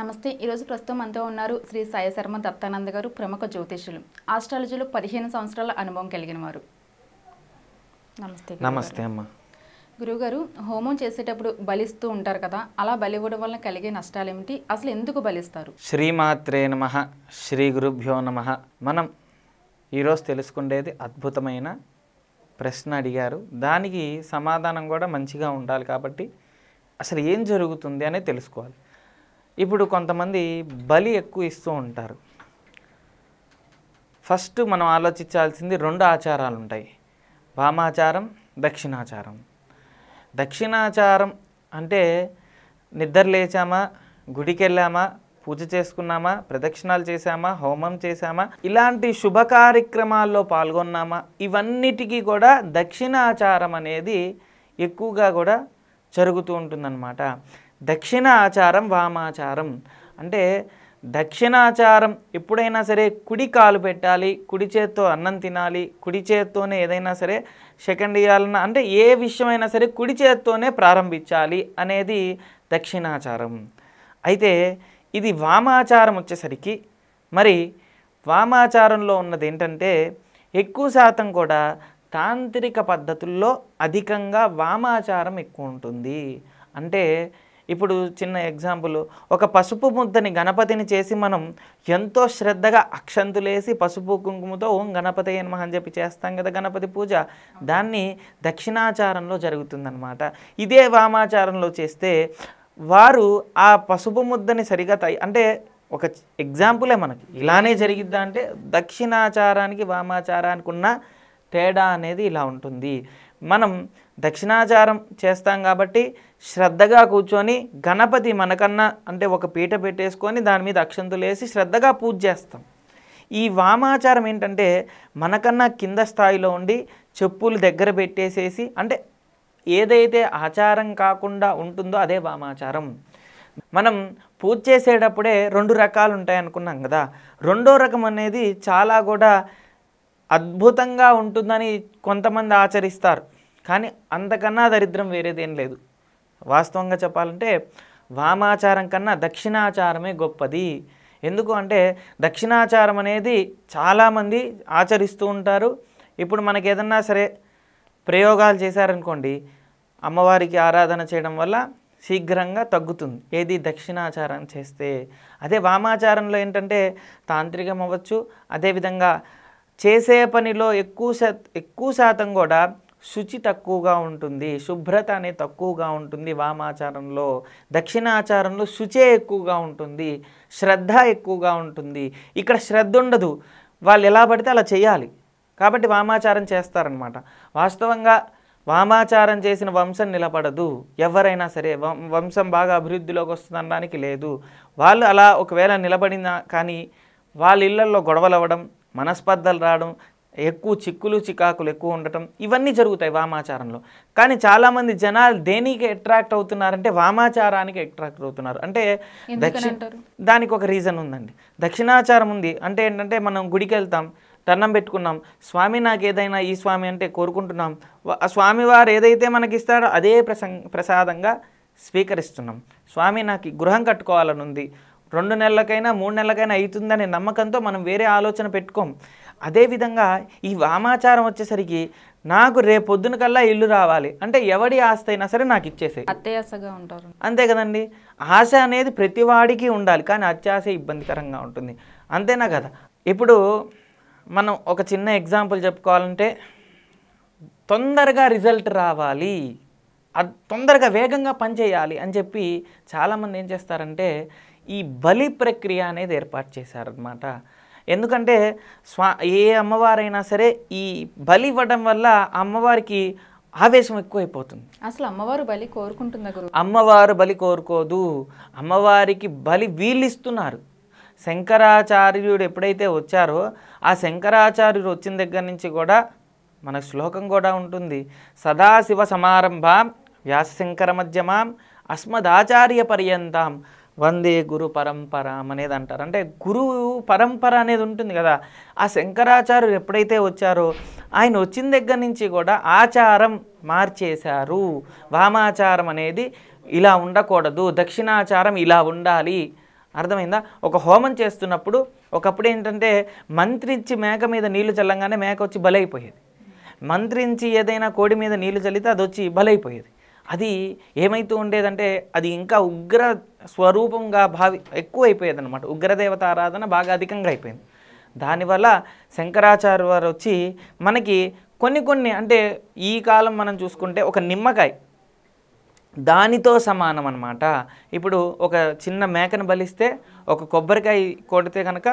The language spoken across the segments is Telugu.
నమస్తే ఈరోజు ప్రస్తుతం మనతో ఉన్నారు శ్రీ సాయి శర్మ దత్తానంద గారు ప్రముఖ జ్యోతిష్యులు ఆస్ట్రాలజీలో పదిహేను సంవత్సరాల అనుభవం కలిగిన వారు నమస్తే నమస్తే అమ్మ గురువుగారు హోమం చేసేటప్పుడు బలిస్తూ ఉంటారు కదా అలా ఇవ్వడం వల్ల కలిగే నష్టాలు ఏమిటి అసలు ఎందుకు బలిస్తారు శ్రీమాత్రే నమ శ్రీ గురుభ్యో నమ మనం ఈరోజు తెలుసుకునేది అద్భుతమైన ప్రశ్న అడిగారు దానికి సమాధానం కూడా మంచిగా ఉండాలి కాబట్టి అసలు ఏం జరుగుతుంది అనేది తెలుసుకోవాలి ఇప్పుడు కొంతమంది బలి ఎక్కువ ఇస్తూ ఉంటారు ఫస్ట్ మనం ఆలోచించాల్సింది రెండు ఆచారాలు ఉంటాయి వామాచారం దక్షిణాచారం దక్షిణాచారం అంటే నిద్ర లేచామా గుడికి వెళ్ళామా పూజ చేసుకున్నామా ప్రదక్షిణాలు చేశామా హోమం చేశామా ఇలాంటి శుభ కార్యక్రమాల్లో పాల్గొన్నామా ఇవన్నిటికీ కూడా దక్షిణాచారం అనేది ఎక్కువగా కూడా జరుగుతూ ఉంటుందన్నమాట దక్షిణ ఆచారం వామాచారం అంటే దక్షిణాచారం ఎప్పుడైనా సరే కుడి కాలు పెట్టాలి కుడి చేత్తో అన్నం తినాలి కుడి చేత్తోనే ఏదైనా సరే సెకండ్ ఇవ్వాలన్నా అంటే ఏ విషయమైనా సరే కుడి చేత్తోనే ప్రారంభించాలి అనేది దక్షిణాచారం అయితే ఇది వామాచారం వచ్చేసరికి మరి వామాచారంలో ఉన్నది ఏంటంటే ఎక్కువ శాతం కూడా తాంత్రిక పద్ధతుల్లో అధికంగా వామాచారం ఎక్కువ ఉంటుంది అంటే ఇప్పుడు చిన్న ఎగ్జాంపుల్ ఒక పసుపు ముద్దని గణపతిని చేసి మనం ఎంతో శ్రద్ధగా అక్షంతులేసి పసుపు కుంకుమతో ఓం గణపతి నమ అని చెప్పి చేస్తాం కదా గణపతి పూజ దాన్ని దక్షిణాచారంలో జరుగుతుందనమాట ఇదే వామాచారంలో చేస్తే వారు ఆ పసుపు ముద్దని సరిగా తయ అంటే ఒక ఎగ్జాంపులే మనకి ఇలానే జరిగిద్దా అంటే దక్షిణాచారానికి వామాచారానికి ఉన్న తేడా అనేది ఇలా ఉంటుంది మనం దక్షిణాచారం చేస్తాం కాబట్టి శ్రద్ధగా కూర్చొని గణపతి మనకన్నా అంటే ఒక పీట పెట్టేసుకొని దాని మీద అక్షంతులు వేసి శ్రద్ధగా పూజ చేస్తాం ఈ వామాచారం ఏంటంటే మనకన్నా కింద స్థాయిలో ఉండి చెప్పులు దగ్గర పెట్టేసేసి అంటే ఏదైతే ఆచారం కాకుండా ఉంటుందో అదే వామాచారం మనం పూజ చేసేటప్పుడే రెండు రకాలు ఉంటాయి అనుకున్నాం కదా రెండో రకం అనేది చాలా కూడా అద్భుతంగా ఉంటుందని కొంతమంది ఆచరిస్తారు కానీ అంతకన్నా దరిద్రం వేరేదేం లేదు వాస్తవంగా చెప్పాలంటే వామాచారం కన్నా దక్షిణాచారమే గొప్పది ఎందుకు అంటే దక్షిణాచారం అనేది చాలామంది ఆచరిస్తూ ఉంటారు ఇప్పుడు మనకు ఏదన్నా సరే ప్రయోగాలు చేశారనుకోండి అమ్మవారికి ఆరాధన చేయడం వల్ల శీఘ్రంగా తగ్గుతుంది ఏది దక్షిణాచారం చేస్తే అదే వామాచారంలో ఏంటంటే తాంత్రికం అవ్వచ్చు అదేవిధంగా చేసే పనిలో ఎక్కువ శాతం ఎక్కువ శాతం కూడా శుచి తక్కువగా ఉంటుంది శుభ్రత అనేది తక్కువగా ఉంటుంది వామాచారంలో దక్షిణాచారంలో శుచే ఎక్కువగా ఉంటుంది శ్రద్ధ ఎక్కువగా ఉంటుంది ఇక్కడ శ్రద్ధ ఉండదు వాళ్ళు ఎలా పడితే అలా చేయాలి కాబట్టి వామాచారం చేస్తారనమాట వాస్తవంగా వామాచారం చేసిన వంశం నిలబడదు ఎవరైనా సరే వంశం బాగా అభివృద్ధిలోకి వస్తుందనడానికి లేదు వాళ్ళు అలా ఒకవేళ నిలబడిన కానీ వాళ్ళ ఇళ్లల్లో గొడవలు అవ్వడం మనస్పర్ధలు రావడం ఎక్కువ చిక్కులు చికాకులు ఎక్కువ ఉండటం ఇవన్నీ జరుగుతాయి వామాచారంలో కానీ చాలామంది జనాలు దేనికి అట్రాక్ట్ అవుతున్నారంటే వామాచారానికి అట్రాక్ట్ అవుతున్నారు అంటే దక్షిణ దానికి ఒక రీజన్ ఉందండి దక్షిణాచారం ఉంది అంటే ఏంటంటే మనం గుడికి వెళ్తాం తన్నం పెట్టుకున్నాం స్వామి నాకు ఏదైనా ఈ స్వామి అంటే కోరుకుంటున్నాం స్వామివారు ఏదైతే మనకి ఇస్తాడో అదే ప్రసంగ ప్రసాదంగా స్వీకరిస్తున్నాం స్వామి నాకు గృహం కట్టుకోవాలని ఉంది రెండు నెలలకైనా మూడు నెలలకైనా అవుతుందనే నమ్మకంతో మనం వేరే ఆలోచన పెట్టుకోం అదేవిధంగా ఈ వామాచారం వచ్చేసరికి నాకు రేపొద్దున కల్లా ఇల్లు రావాలి అంటే ఎవడి ఆస్తి అయినా సరే నాకు ఇచ్చేసే అత్యాసగా ఉంటారు అంతే కదండి ఆశ అనేది ప్రతివాడికి ఉండాలి కానీ అత్యాశ ఇబ్బందికరంగా ఉంటుంది అంతేనా కదా ఇప్పుడు మనం ఒక చిన్న ఎగ్జాంపుల్ చెప్పుకోవాలంటే తొందరగా రిజల్ట్ రావాలి తొందరగా వేగంగా పనిచేయాలి అని చెప్పి చాలామంది ఏం చేస్తారంటే ఈ బలి ప్రక్రియ అనేది ఏర్పాటు చేశారనమాట ఎందుకంటే స్వా ఏ అమ్మవారైనా సరే ఈ బలి ఇవ్వడం వల్ల అమ్మవారికి ఆవేశం ఎక్కువైపోతుంది అసలు అమ్మవారు బలి కోరుకుంటుందా గురు అమ్మవారు బలి కోరుకోదు అమ్మవారికి బలి వీలిస్తున్నారు శంకరాచార్యుడు ఎప్పుడైతే వచ్చారో ఆ శంకరాచార్యుడు వచ్చిన దగ్గర నుంచి కూడా మన శ్లోకం కూడా ఉంటుంది సదాశివ సమారంభం వ్యాసశంకర మధ్యమాం అస్మదాచార్య పర్యంతం వందే గురు పరంపర అనేది అంటారు అంటే గురువు పరంపర అనేది ఉంటుంది కదా ఆ శంకరాచార్యులు ఎప్పుడైతే వచ్చారో ఆయన వచ్చిన దగ్గర నుంచి కూడా ఆచారం మార్చేశారు వామాచారం అనేది ఇలా ఉండకూడదు దక్షిణాచారం ఇలా ఉండాలి అర్థమైందా ఒక హోమం చేస్తున్నప్పుడు ఒకప్పుడు ఏంటంటే మంత్రించి మేక మీద నీళ్లు చల్లంగానే మేక వచ్చి బలైపోయేది మంత్రించి ఏదైనా కోడి మీద నీళ్లు చల్లితే అది వచ్చి బలైపోయేది అది ఏమైతూ ఉండేదంటే అది ఇంకా ఉగ్ర స్వరూపంగా భావి అయిపోయేది అనమాట ఉగ్రదేవత ఆరాధన బాగా అధికంగా అయిపోయింది దానివల్ల శంకరాచార్య వారు వచ్చి మనకి కొన్ని కొన్ని అంటే ఈ కాలం మనం చూసుకుంటే ఒక నిమ్మకాయ దానితో సమానం అనమాట ఇప్పుడు ఒక చిన్న మేకను బలిస్తే ఒక కొబ్బరికాయ కొడితే కనుక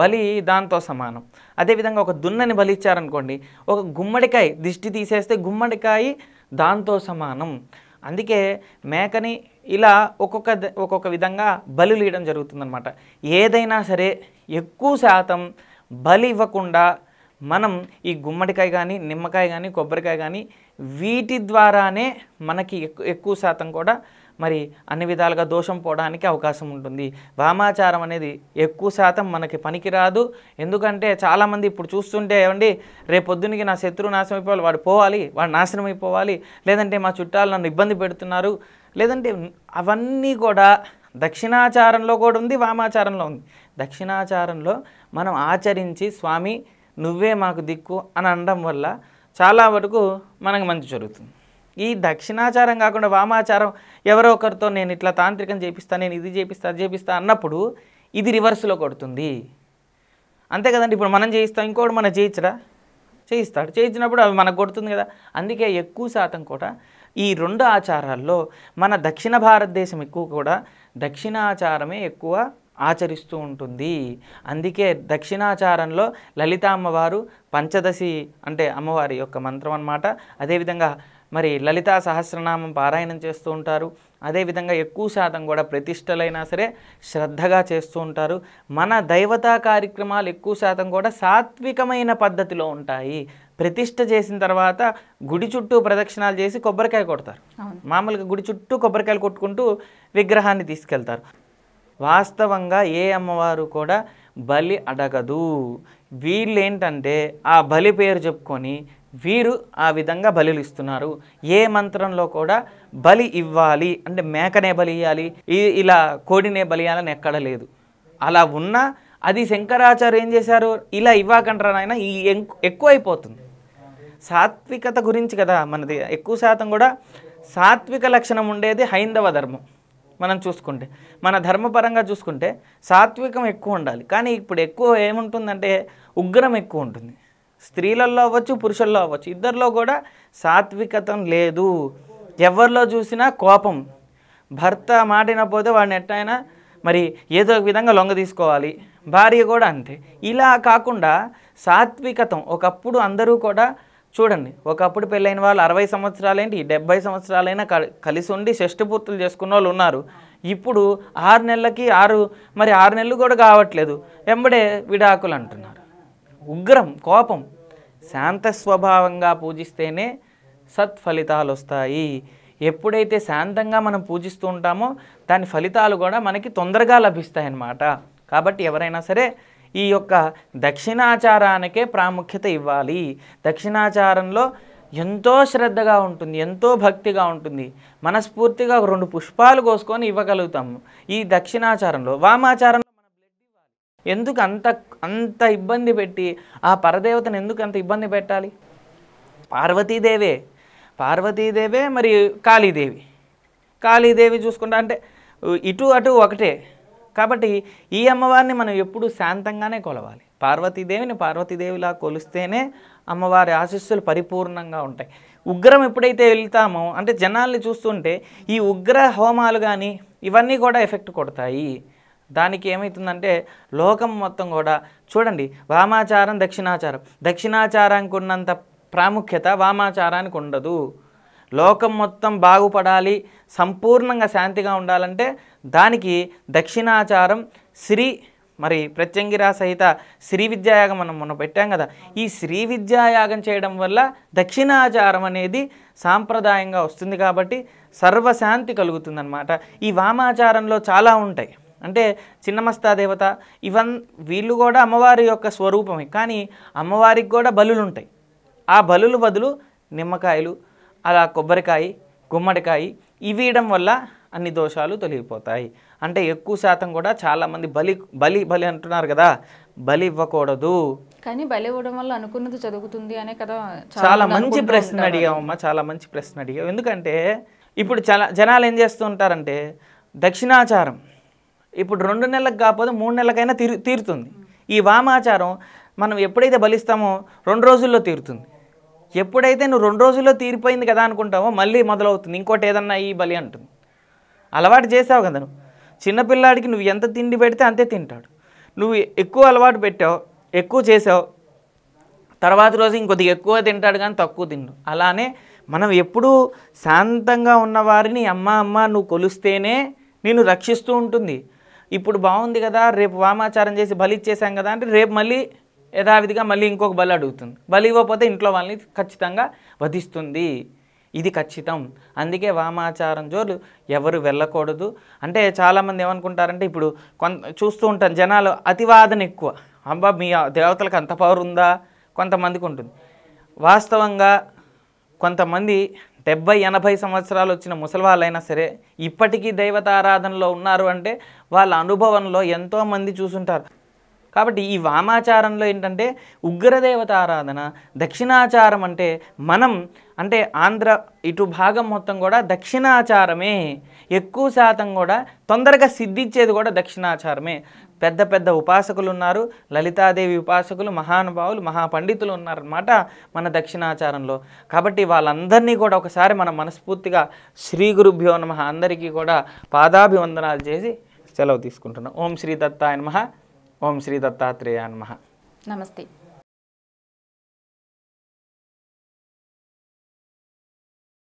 బలి దాంతో సమానం అదేవిధంగా ఒక దున్నని బలిచ్చారనుకోండి ఒక గుమ్మడికాయ దిష్టి తీసేస్తే గుమ్మడికాయ దాంతో సమానం అందుకే మేకని ఇలా ఒక్కొక్క ఒక్కొక్క విధంగా బలి ఇవ్వడం జరుగుతుందనమాట ఏదైనా సరే ఎక్కువ శాతం బలి ఇవ్వకుండా మనం ఈ గుమ్మడికాయ కానీ నిమ్మకాయ కానీ కొబ్బరికాయ కానీ వీటి ద్వారానే మనకి ఎక్కువ శాతం కూడా మరి అన్ని విధాలుగా దోషం పోవడానికి అవకాశం ఉంటుంది వామాచారం అనేది ఎక్కువ శాతం మనకి పనికిరాదు ఎందుకంటే చాలామంది ఇప్పుడు చూస్తుంటే ఏమండి రేపొద్దునికి నా శత్రువు నాశనం అయిపోవాలి వాడు పోవాలి వాడు నాశనం అయిపోవాలి లేదంటే మా చుట్టాలు నన్ను ఇబ్బంది పెడుతున్నారు లేదంటే అవన్నీ కూడా దక్షిణాచారంలో కూడా ఉంది వామాచారంలో ఉంది దక్షిణాచారంలో మనం ఆచరించి స్వామి నువ్వే మాకు దిక్కు అని అనడం వల్ల చాలా వరకు మనకు మంచి జరుగుతుంది ఈ దక్షిణాచారం కాకుండా వామాచారం ఎవరో ఒకరితో నేను ఇట్లా తాంత్రికం చేపిస్తాను నేను ఇది చేపిస్తా అది చేపిస్తా అన్నప్పుడు ఇది రివర్స్లో కొడుతుంది అంతే కదండి ఇప్పుడు మనం చేయిస్తాం ఇంకోటి మనం చేయించడా చేయిస్తాడు చేయించినప్పుడు అవి మనకు కొడుతుంది కదా అందుకే ఎక్కువ శాతం కూడా ఈ రెండు ఆచారాల్లో మన దక్షిణ భారతదేశం ఎక్కువ కూడా దక్షిణాచారమే ఎక్కువ ఆచరిస్తూ ఉంటుంది అందుకే దక్షిణాచారంలో లలిత అమ్మవారు పంచదశి అంటే అమ్మవారి యొక్క మంత్రం అన్నమాట అదేవిధంగా మరి లలితా సహస్రనామం పారాయణం చేస్తూ ఉంటారు అదేవిధంగా ఎక్కువ శాతం కూడా ప్రతిష్టలైనా సరే శ్రద్ధగా చేస్తూ ఉంటారు మన దైవతా కార్యక్రమాలు ఎక్కువ శాతం కూడా సాత్వికమైన పద్ధతిలో ఉంటాయి ప్రతిష్ట చేసిన తర్వాత గుడి చుట్టూ ప్రదక్షిణాలు చేసి కొబ్బరికాయ కొడతారు మామూలుగా గుడి చుట్టూ కొబ్బరికాయలు కొట్టుకుంటూ విగ్రహాన్ని తీసుకెళ్తారు వాస్తవంగా ఏ అమ్మవారు కూడా బలి అడగదు వీళ్ళేంటంటే ఆ బలి పేరు చెప్పుకొని వీరు ఆ విధంగా బలి ఇస్తున్నారు ఏ మంత్రంలో కూడా బలి ఇవ్వాలి అంటే మేకనే బలి ఇవ్వాలి ఇలా కోడినే బలి ఇవ్వాలని ఎక్కడ లేదు అలా ఉన్నా అది శంకరాచార్య ఏం చేశారు ఇలా ఇవ్వకంటారు ఆయన ఈ ఎక్కువ అయిపోతుంది సాత్వికత గురించి కదా మనది ఎక్కువ శాతం కూడా సాత్విక లక్షణం ఉండేది హైందవ ధర్మం మనం చూసుకుంటే మన ధర్మపరంగా చూసుకుంటే సాత్వికం ఎక్కువ ఉండాలి కానీ ఇప్పుడు ఎక్కువ ఏముంటుందంటే ఉగ్రం ఎక్కువ ఉంటుంది స్త్రీలలో అవ్వచ్చు పురుషుల్లో అవ్వచ్చు ఇద్దరిలో కూడా సాత్వికతం లేదు ఎవరిలో చూసినా కోపం భర్త మాటినపోతే వాడిని ఎట్టయినా మరి ఏదో ఒక విధంగా లొంగ తీసుకోవాలి భార్య కూడా అంతే ఇలా కాకుండా సాత్వికతం ఒకప్పుడు అందరూ కూడా చూడండి ఒకప్పుడు పెళ్ళైన వాళ్ళు అరవై సంవత్సరాలేంటి డెబ్బై సంవత్సరాలైనా కలిసి ఉండి షష్టిపూర్తులు చేసుకున్న వాళ్ళు ఉన్నారు ఇప్పుడు ఆరు నెలలకి ఆరు మరి ఆరు నెలలు కూడా కావట్లేదు వెంబడే విడాకులు అంటున్నారు ఉగ్రం కోపం శాంత స్వభావంగా పూజిస్తేనే సత్ఫలితాలు వస్తాయి ఎప్పుడైతే శాంతంగా మనం పూజిస్తూ ఉంటామో దాని ఫలితాలు కూడా మనకి తొందరగా లభిస్తాయి అన్నమాట కాబట్టి ఎవరైనా సరే ఈ యొక్క దక్షిణాచారానికే ప్రాముఖ్యత ఇవ్వాలి దక్షిణాచారంలో ఎంతో శ్రద్ధగా ఉంటుంది ఎంతో భక్తిగా ఉంటుంది మనస్ఫూర్తిగా రెండు పుష్పాలు కోసుకొని ఇవ్వగలుగుతాము ఈ దక్షిణాచారంలో వామాచారం ఎందుకు అంత అంత ఇబ్బంది పెట్టి ఆ పరదేవతను ఎందుకు అంత ఇబ్బంది పెట్టాలి పార్వతీదేవే పార్వతీదేవే మరి కాళీదేవి కాళీదేవి చూసుకుంటా అంటే ఇటు అటు ఒకటే కాబట్టి ఈ అమ్మవారిని మనం ఎప్పుడూ శాంతంగానే కొలవాలి పార్వతీదేవిని పార్వతీదేవిలా కొలిస్తేనే అమ్మవారి ఆశీస్సులు పరిపూర్ణంగా ఉంటాయి ఉగ్రం ఎప్పుడైతే వెళ్తామో అంటే జనాల్ని చూస్తుంటే ఈ ఉగ్ర హోమాలు కానీ ఇవన్నీ కూడా ఎఫెక్ట్ కొడతాయి దానికి ఏమవుతుందంటే లోకం మొత్తం కూడా చూడండి వామాచారం దక్షిణాచారం దక్షిణాచారానికి ఉన్నంత ప్రాముఖ్యత వామాచారానికి ఉండదు లోకం మొత్తం బాగుపడాలి సంపూర్ణంగా శాంతిగా ఉండాలంటే దానికి దక్షిణాచారం శ్రీ మరి ప్రత్యంగిరా సహిత శ్రీ విద్యాయాగం మనం మనం పెట్టాం కదా ఈ శ్రీ విద్యాయాగం చేయడం వల్ల దక్షిణాచారం అనేది సాంప్రదాయంగా వస్తుంది కాబట్టి సర్వశాంతి కలుగుతుందన్నమాట ఈ వామాచారంలో చాలా ఉంటాయి అంటే చిన్నమస్తా దేవత ఇవన్ వీళ్ళు కూడా అమ్మవారి యొక్క స్వరూపమే కానీ అమ్మవారికి కూడా బలులు ఉంటాయి ఆ బలులు బదులు నిమ్మకాయలు అలా కొబ్బరికాయ గుమ్మడికాయ ఇవి ఇవ్వడం వల్ల అన్ని దోషాలు తొలగిపోతాయి అంటే ఎక్కువ శాతం కూడా చాలామంది బలి బలి బలి అంటున్నారు కదా బలి ఇవ్వకూడదు కానీ బలి ఇవ్వడం వల్ల అనుకున్నది చదువుతుంది అనే కదా చాలా మంచి ప్రశ్న అడిగామమ్మా చాలా మంచి ప్రశ్న అడిగావు ఎందుకంటే ఇప్పుడు చాలా జనాలు ఏం చేస్తూ ఉంటారంటే దక్షిణాచారం ఇప్పుడు రెండు నెలలకు కాకపోతే మూడు నెలలకైనా తీరు తీరుతుంది ఈ వామాచారం మనం ఎప్పుడైతే బలిస్తామో రెండు రోజుల్లో తీరుతుంది ఎప్పుడైతే నువ్వు రెండు రోజుల్లో తీరిపోయింది కదా అనుకుంటావో మళ్ళీ మొదలవుతుంది ఇంకోటి ఏదన్నా ఈ బలి అంటుంది అలవాటు చేసావు కదా నువ్వు చిన్నపిల్లాడికి నువ్వు ఎంత తిండి పెడితే అంతే తింటాడు నువ్వు ఎక్కువ అలవాటు పెట్టావు ఎక్కువ చేసావు తర్వాత రోజు ఇంకొద్దిగా ఎక్కువ తింటాడు కానీ తక్కువ తిండు అలానే మనం ఎప్పుడూ శాంతంగా ఉన్నవారిని అమ్మ అమ్మ నువ్వు కొలుస్తేనే నేను రక్షిస్తూ ఉంటుంది ఇప్పుడు బాగుంది కదా రేపు వామాచారం చేసి బలి ఇచ్చేసాం కదా అంటే రేపు మళ్ళీ యథావిధిగా మళ్ళీ ఇంకొక బలి అడుగుతుంది బలి ఇవ్వకపోతే ఇంట్లో వాళ్ళని ఖచ్చితంగా వధిస్తుంది ఇది ఖచ్చితం అందుకే వామాచారం జోలు ఎవరు వెళ్ళకూడదు అంటే చాలామంది ఏమనుకుంటారంటే ఇప్పుడు కొంత చూస్తూ ఉంటాను జనాలు అతివాదన ఎక్కువ అబ్బా మీ దేవతలకు అంత పవర్ ఉందా కొంతమందికి ఉంటుంది వాస్తవంగా కొంతమంది డెబ్బై ఎనభై సంవత్సరాలు వచ్చిన ముసలివాళ్ళైనా సరే ఇప్పటికీ దైవతారాధనలో ఉన్నారు అంటే వాళ్ళ అనుభవంలో ఎంతోమంది చూసుంటారు కాబట్టి ఈ వామాచారంలో ఏంటంటే ఉగ్రదేవత ఆరాధన దక్షిణాచారం అంటే మనం అంటే ఆంధ్ర ఇటు భాగం మొత్తం కూడా దక్షిణాచారమే ఎక్కువ శాతం కూడా తొందరగా సిద్ధిచ్చేది కూడా దక్షిణాచారమే పెద్ద పెద్ద ఉపాసకులు ఉన్నారు లలితాదేవి ఉపాసకులు మహానుభావులు మహాపండితులు ఉన్నారన్నమాట మన దక్షిణాచారంలో కాబట్టి వాళ్ళందరినీ కూడా ఒకసారి మనం మనస్ఫూర్తిగా శ్రీ గురుభ్యో నమ అందరికీ కూడా పాదాభివందనాలు చేసి సెలవు తీసుకుంటున్నాం ఓం శ్రీ దత్తాయ నమ ఓం శ్రీ దత్తాత్రేయ నమ నమస్తే